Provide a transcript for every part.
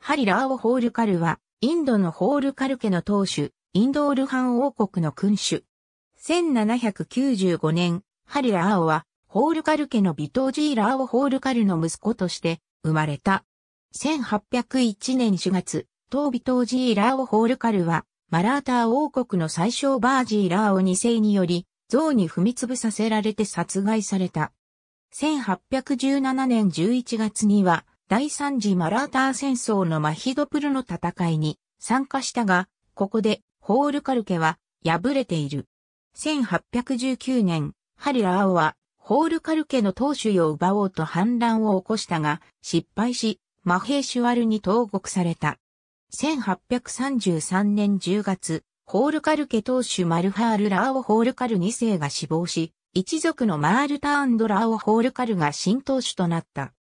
ハリ・ラーオ・ホールカルは、インドのホールカル家の当主、インドール藩王国の君主。1795年、ハリ・ラーオは、ホールカル家のビトージー・ラーオ・ホールカルの息子として生まれた。1801年4月、当ビトージー・ラーオ・ホールカルは、マラーター王国の最小バージー・ラーオ2世により、像に踏みつぶさせられて殺害された。1817年11月には、第三次マラーター戦争のマヒドプルの戦いに参加したが、ここでホールカルケは敗れている。1819年、ハリラーオはホールカルケの当主を奪おうと反乱を起こしたが、失敗し、マヘーシュワルに投獄された。1833年10月、ホールカルケ当主マルハール・ラーオ・ホールカル2世が死亡し、一族のマールターンド・ラーオ・ホールカルが新当主となった。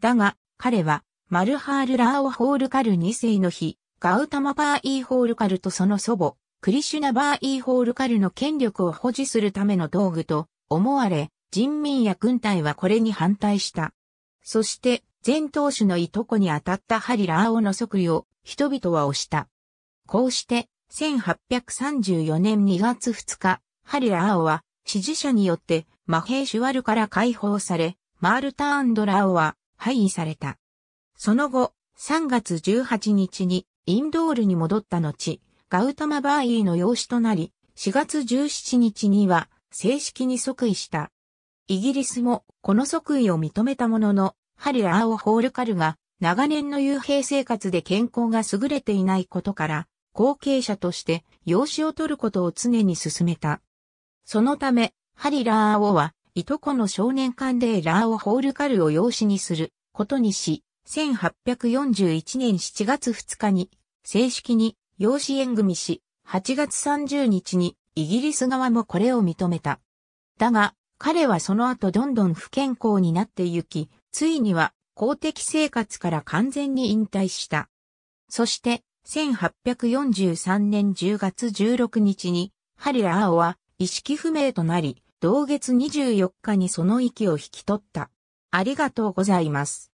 だが、彼は、マルハール・ラーオ・ホールカル2世の日、ガウタマ・バーイー・ホールカルとその祖母、クリシュナ・バーイー・ホールカルの権力を保持するための道具と思われ、人民や軍隊はこれに反対した。そして、前当主のいとこに当たったハリ・ラーオの即位を人々は押した。こうして、1834年2月2日、ハリ・ラーオは支持者によってマヘーシュワルから解放され、マールターンドラオは廃位された。その後、3月18日にインドールに戻った後、ガウタマバーイーの養子となり、4月17日には正式に即位した。イギリスもこの即位を認めたものの、ハリラーオ・ホールカルが長年の幽閉生活で健康が優れていないことから、後継者として養子を取ることを常に進めた。そのため、ハリラーオはいとこの少年間でラーオ・ホールカルを養子にすることにし、1841年7月2日に、正式に養子縁組し、8月30日にイギリス側もこれを認めた。だが、彼はその後どんどん不健康になってゆき、ついには公的生活から完全に引退した。そして、1843年10月16日に、ハリラアオは意識不明となり、同月24日にその息を引き取った。ありがとうございます。